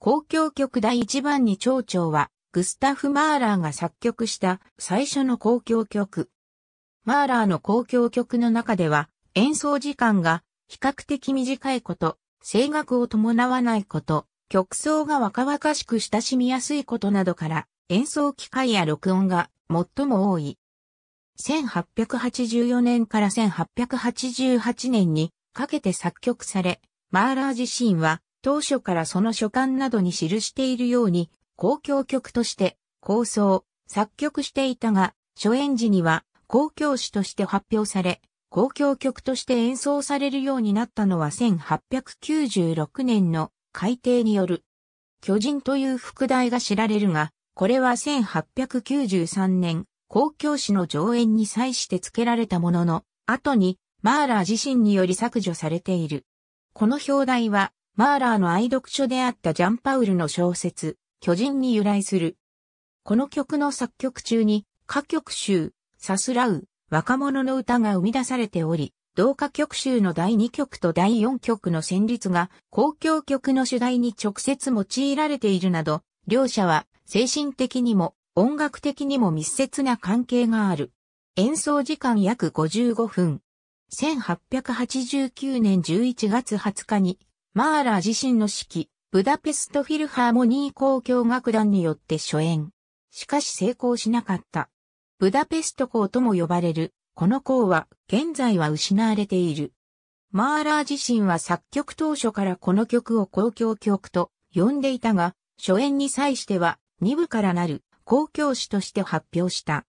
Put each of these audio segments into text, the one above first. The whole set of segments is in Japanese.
公共曲第1番に蝶々は、グスタフ・マーラーが作曲した最初の公共曲。マーラーの公共曲の中では、演奏時間が比較的短いこと、声楽を伴わないこと、曲奏が若々しく親しみやすいことなどから、演奏機会や録音が最も多い。1884年から1888年にかけて作曲され、マーラー自身は当初からその書簡などに記しているように、公共曲として構想、作曲していたが、初演時には公共詩として発表され、公共曲として演奏されるようになったのは1896年の改定による。巨人という副題が知られるが、これは1893年、公共誌の上演に際して付けられたものの、後に、マーラー自身により削除されている。この表題は、マーラーの愛読書であったジャンパウルの小説、巨人に由来する。この曲の作曲中に、歌曲集、さすらう、若者の歌が生み出されており、同歌曲集の第2曲と第4曲の旋律が公共曲の主題に直接用いられているなど、両者は精神的にも音楽的にも密接な関係がある。演奏時間約55分。1889年11月20日にマーラー自身の指揮、ブダペストフィルハーモニー交響楽団によって初演。しかし成功しなかった。ブダペスト校とも呼ばれる、この校は現在は失われている。マーラー自身は作曲当初からこの曲を交響曲と呼んでいたが、初演に際しては2部からなる交響詩として発表した。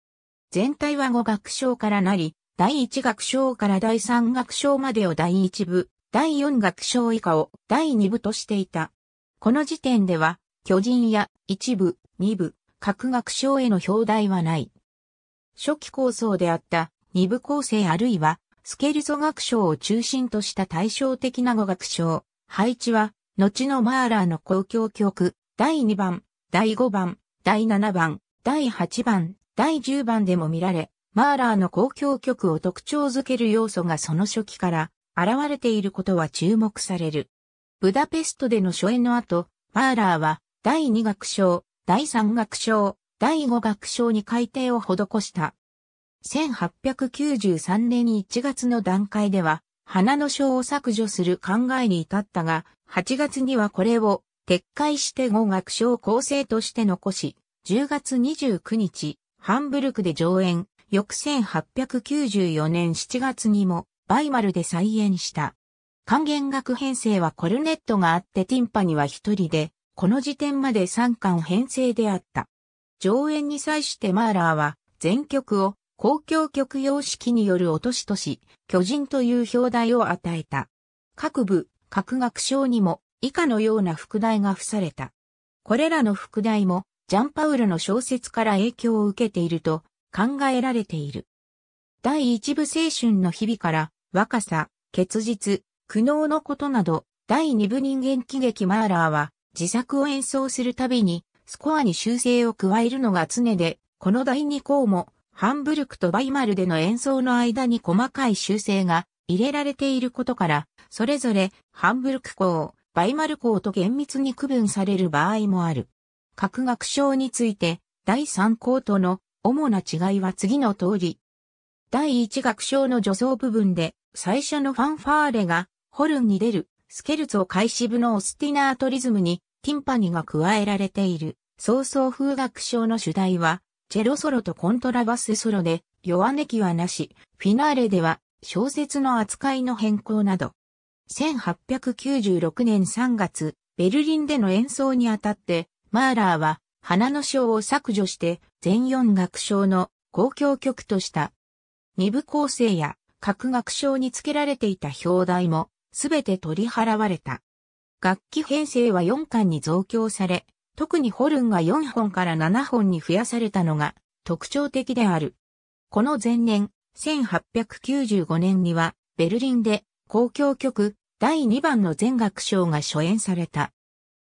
全体は5楽章からなり、第1楽章から第3楽章までを第1部、第四楽章以下を第二部としていた。この時点では、巨人や一部、二部、各学章への表題はない。初期構想であった二部構成あるいはスケルゾ学章を中心とした対照的な語学章。配置は、後のマーラーの公共曲、第2番、第5番、第7番、第8番、第10番でも見られ、マーラーの公共曲を特徴づける要素がその初期から現れていることは注目される。ブダペストでの初演の後、フーラーは第2楽章、第3楽章、第5楽章に改定を施した。1893年1月の段階では、花の章を削除する考えに至ったが、8月にはこれを撤回して5楽章構成として残し、10月29日、ハンブルクで上演、翌1894年7月にもバイマルで再演した。管弦楽編成はコルネットがあってティンパには一人で、この時点まで三巻編成であった。上演に際してマーラーは、全曲を公共曲様式による落としとし、巨人という表題を与えた。各部、各学章にも以下のような副題が付された。これらの副題も、ジャンパウルの小説から影響を受けていると考えられている。第一部青春の日々から若さ、結実、苦悩のことなど、第二部人間喜劇マーラーは、自作を演奏するたびに、スコアに修正を加えるのが常で、この第二項も、ハンブルクとバイマルでの演奏の間に細かい修正が入れられていることから、それぞれ、ハンブルク項、バイマル項と厳密に区分される場合もある。各学章について、第3項との主な違いは次の通り。第1楽章の助走部分で、最初のファンファーレが、ホルンに出る、スケルツォ開始部のオスティナートリズムに、ティンパニが加えられている、早々風楽章の主題は、チェロソロとコントラバスソロで、弱音きはなし、フィナーレでは、小説の扱いの変更など。1896年3月、ベルリンでの演奏にあたって、マーラーは、花の章を削除して、全4楽章の公共曲とした。二部構成や各学章に付けられていた表題も、すべて取り払われた。楽器編成は4巻に増強され、特にホルンが4本から7本に増やされたのが特徴的である。この前年、1895年には、ベルリンで公共曲第2番の全楽章が初演された。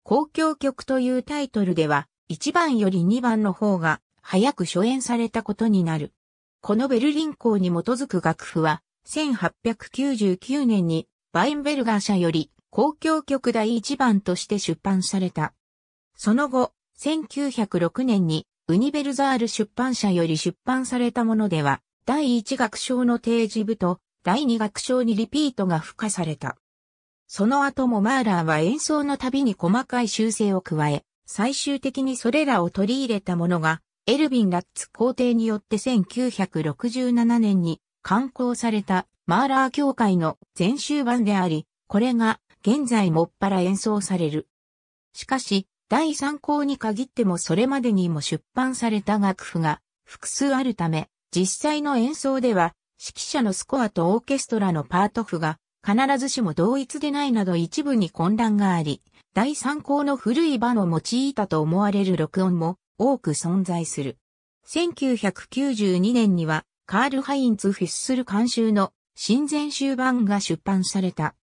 公共曲というタイトルでは、1番より2番の方が早く初演されたことになる。このベルリン校に基づく楽譜は、1899年にバインベルガー社より公共曲第一番として出版された。その後、1906年にウニベルザール出版社より出版されたものでは、第一楽章の提示部と第二楽章にリピートが付加された。その後もマーラーは演奏のたびに細かい修正を加え、最終的にそれらを取り入れたものがエルヴィン・ラッツ皇帝によって1967年に刊行されたマーラー協会の全集版であり、これが現在もっぱら演奏される。しかし、第3項に限ってもそれまでにも出版された楽譜が複数あるため、実際の演奏では指揮者のスコアとオーケストラのパート譜が必ずしも同一でないなど一部に混乱があり、第3項の古い場を用いたと思われる録音も多く存在する。1992年には、カール・ハインツ・フィッスル監修の新全集版が出版された。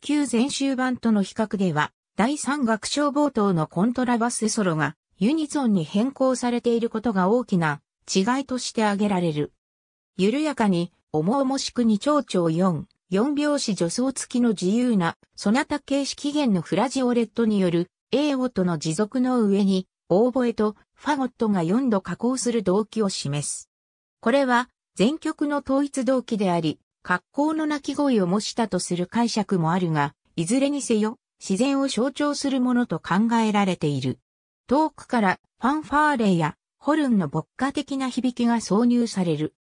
旧全集版との比較では、第三楽章冒頭のコントラバスソロがユニゾンに変更されていることが大きな違いとして挙げられる。緩やかに、重々しくに長調4、4拍子助走付きの自由な、そなた形式弦のフラジオレットによる、A 音の持続の上に、オーボエとファゴットが4度加工する動機を示す。これは全曲の統一動機であり、格好の鳴き声を模したとする解釈もあるが、いずれにせよ、自然を象徴するものと考えられている。遠くからファンファーレやホルンの牧歌的な響きが挿入される。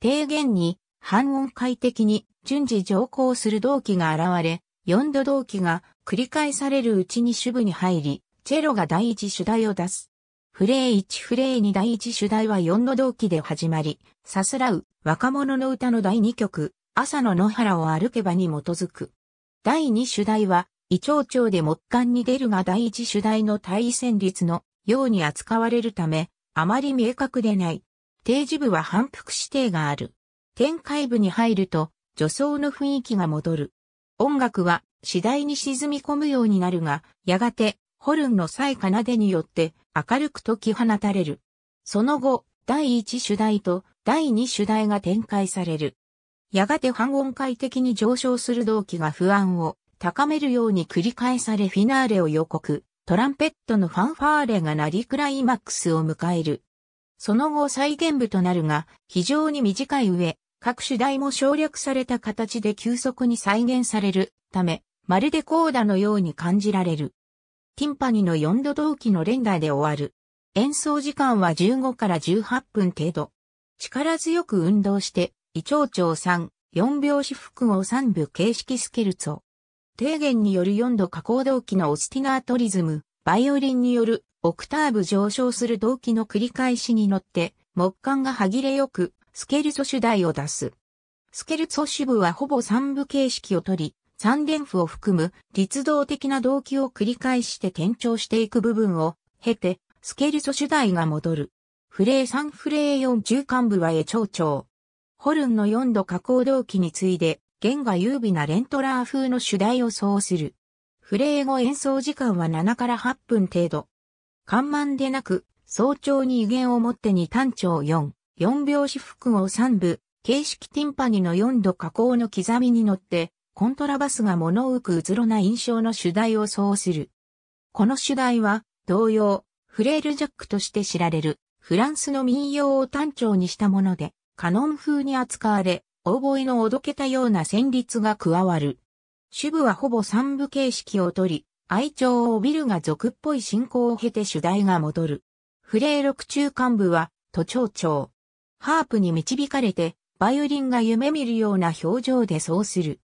低減に半音階的に順次上行する動機が現れ、4度動機が繰り返されるうちに主部に入り、チェロが第一主題を出す。フレー1フレー2第一主題は4の同期で始まり、さすらう若者の歌の第2曲、朝の野原を歩けばに基づく。第2主題は、胃腸腸で木管に出るが第1主題の対戦率のように扱われるため、あまり明確でない。定時部は反復指定がある。展開部に入ると、助走の雰囲気が戻る。音楽は次第に沈み込むようになるが、やがてホルンの際奏でによって明るく解き放たれる。その後、第1主題と第2主題が展開される。やがて半音階的に上昇する動機が不安を高めるように繰り返されフィナーレを予告、トランペットのファンファーレが鳴りクライマックスを迎える。その後再現部となるが、非常に短い上、各主題も省略された形で急速に再現されるため、まるでコーダのように感じられる。ティンパニの4度同期の連打で終わる。演奏時間は15から18分程度。力強く運動して、胃腸長3、4拍子複合3部形式スケルツォ。低減による4度加工同期のオスティナートリズム、バイオリンによるオクターブ上昇する同期の繰り返しに乗って、木管が歯切れよく、スケルツォ主題を出す。スケルツォ支部はほぼ3部形式をとり、三連符を含む立動的な動機を繰り返して転調していく部分を経て、スケルソ主題が戻る。フレー3フレー4中間部は絵長調。ホルンの4度加工動機に次いで、弦が優美なレントラー風の主題を奏する。フレー後演奏時間は7から8分程度。緩慢でなく、早朝に威厳を持って2単調4、4拍子複合3部、形式ティンパニの4度加工の刻みに乗って、コントラバスが物浮くうつろな印象の主題を奏する。この主題は、同様、フレールジャックとして知られる、フランスの民謡を単調にしたもので、カノン風に扱われ、オーボエのおどけたような旋律が加わる。主部はほぼ三部形式をとり、愛鳥を帯びるが俗っぽい進行を経て主題が戻る。フレー録中間部は、都庁長。ハープに導かれて、バイオリンが夢見るような表情でそうする。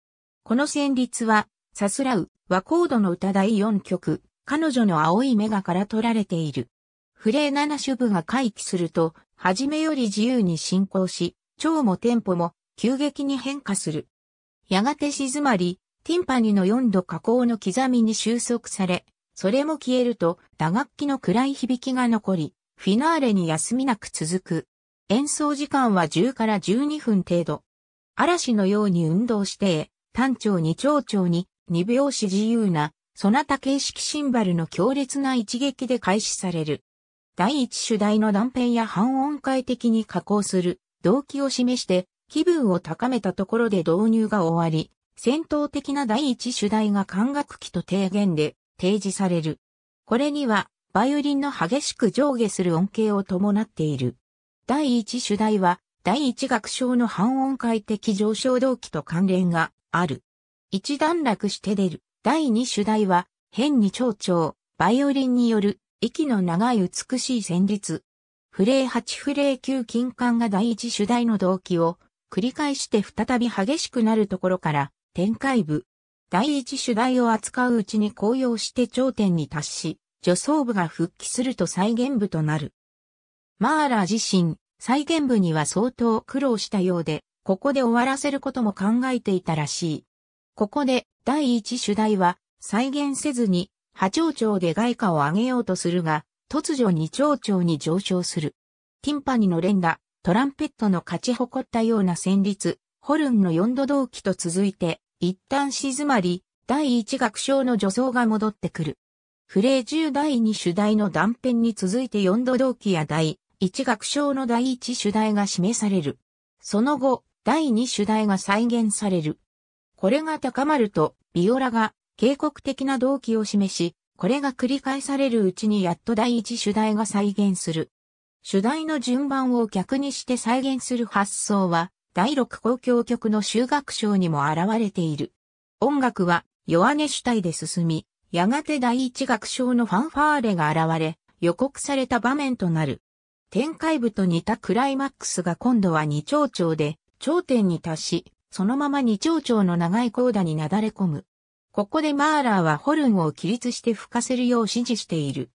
この旋律は、さすらう、和コードの歌第4曲、彼女の青い目がから取られている。フレー7主部が回帰すると、初めより自由に進行し、蝶もテンポも急激に変化する。やがて静まり、ティンパニの4度加工の刻みに収束され、それも消えると打楽器の暗い響きが残り、フィナーレに休みなく続く。演奏時間は10から12分程度。嵐のように運動して、単調に長調に、二拍子自由な、そなた形式シンバルの強烈な一撃で開始される。第一主題の断片や半音階的に加工する動機を示して気分を高めたところで導入が終わり、戦闘的な第一主題が管楽器と提言で提示される。これにはバイオリンの激しく上下する音形を伴っている。第一主題は第一楽章の半音階的上昇動機と関連がある。一段落して出る。第二主題は、変に蝶々、バイオリンによる、息の長い美しい旋律。フレー8フレー9金管が第一主題の動機を、繰り返して再び激しくなるところから、展開部。第一主題を扱ううちに高揚して頂点に達し、助走部が復帰すると再現部となる。マーラー自身、再現部には相当苦労したようで、ここで終わらせることも考えていたらしい。ここで第一主題は再現せずに波長長で外貨を上げようとするが、突如二長長に上昇する。ティンパニの連打、トランペットの勝ち誇ったような旋律、ホルンの四度同期と続いて、一旦静まり、第一楽章の助走が戻ってくる。フレー十第二主題の断片に続いて四度同期や第一楽章の第一主題が示される。その後、第2主題が再現される。これが高まると、ビオラが警告的な動機を示し、これが繰り返されるうちにやっと第1主題が再現する。主題の順番を逆にして再現する発想は、第6交響曲の修学章にも現れている。音楽は弱音主体で進み、やがて第1楽章のファンファーレが現れ、予告された場面となる。展開部と似たクライマックスが今度は二丁調で、頂点に達し、そのまま二丁丁の長いコーダになだれ込む。ここでマーラーはホルンを起立して吹かせるよう指示している。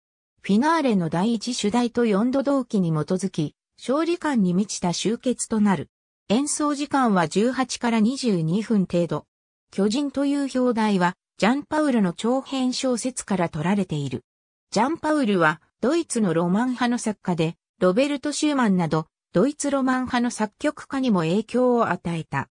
フィナーレの第一主題と四度同期に基づき、勝利感に満ちた集結となる。演奏時間は18から22分程度。巨人という表題は、ジャンパウルの長編小説から取られている。ジャンパウルは、ドイツのロマン派の作家で、ロベルト・シューマンなど、ドイツロマン派の作曲家にも影響を与えた。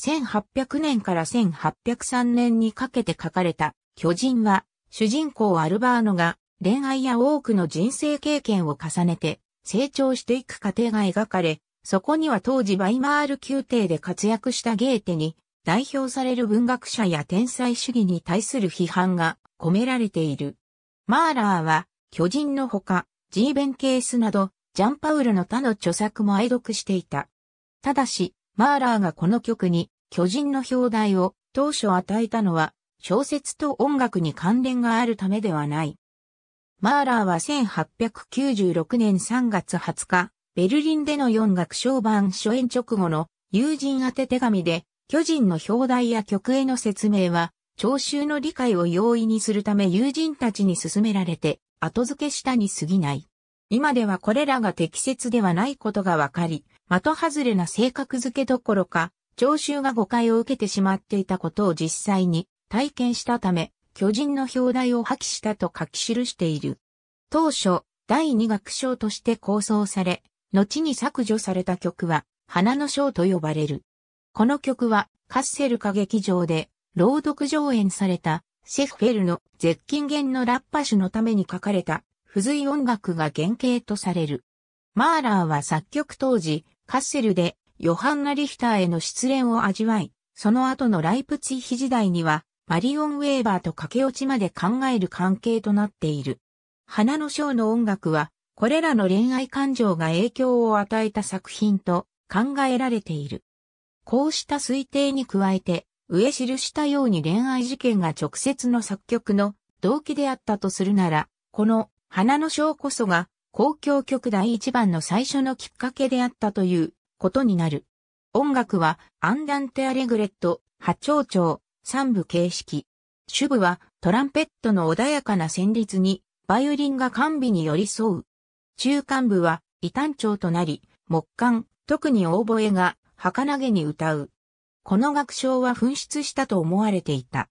1800年から1803年にかけて書かれた巨人は、主人公アルバーノが恋愛や多くの人生経験を重ねて成長していく過程が描かれ、そこには当時バイマール宮廷で活躍したゲーテに代表される文学者や天才主義に対する批判が込められている。マーラーは巨人のほか、ジーベンケースなどジャンパウルの他の著作も愛読していた。ただし、マーラーがこの曲に巨人の表題を当初与えたのは小説と音楽に関連があるためではない。マーラーは1896年3月20日、ベルリンでの4楽章版初演直後の友人宛手紙で巨人の表題や曲への説明は聴衆の理解を容易にするため友人たちに勧められて後付けしたに過ぎない。今ではこれらが適切ではないことがわかり、的外れな性格づけどころか、聴衆が誤解を受けてしまっていたことを実際に体験したため、巨人の表題を破棄したと書き記している。当初、第二楽章として構想され、後に削除された曲は、花の章と呼ばれる。この曲は、カッセル歌劇場で、朗読上演された、シェフェルの絶金弦のラッパ種のために書かれた付随音楽が原型とされる。マーラーは作曲当時、カッセルでヨハンナ・リヒターへの失恋を味わい、その後のライプツィヒ時代には、マリオン・ウェーバーと駆け落ちまで考える関係となっている。花の章の音楽は、これらの恋愛感情が影響を与えた作品と考えられている。こうした推定に加えて、上記したように恋愛事件が直接の作曲の動機であったとするなら、この花の章こそが、公共曲第一番の最初のきっかけであったということになる。音楽は、アンダンテアレグレット、波長長、三部形式。主部は、トランペットの穏やかな旋律に、バイオリンが完備に寄り添う。中間部は、異端調となり、木管、特にオーボエが、儚げに歌う。この楽章は紛失したと思われていた。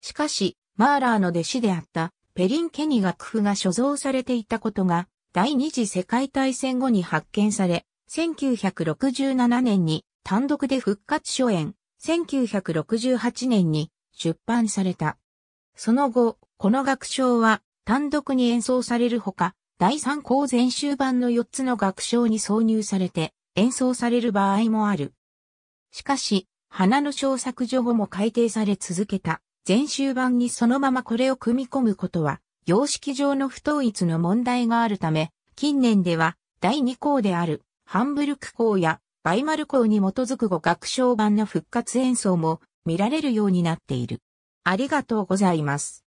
しかし、マーラーの弟子であったペリンケに楽譜が所蔵されていたことが、第二次世界大戦後に発見され、1967年に単独で復活初演、1968年に出版された。その後、この楽章は単独に演奏されるほか、第三項全集版の4つの楽章に挿入されて演奏される場合もある。しかし、花の小作所後も改訂され続けた。全集版にそのままこれを組み込むことは、様式上の不統一の問題があるため、近年では第2項であるハンブルク項やバイマル項に基づく語学賞版の復活演奏も見られるようになっている。ありがとうございます。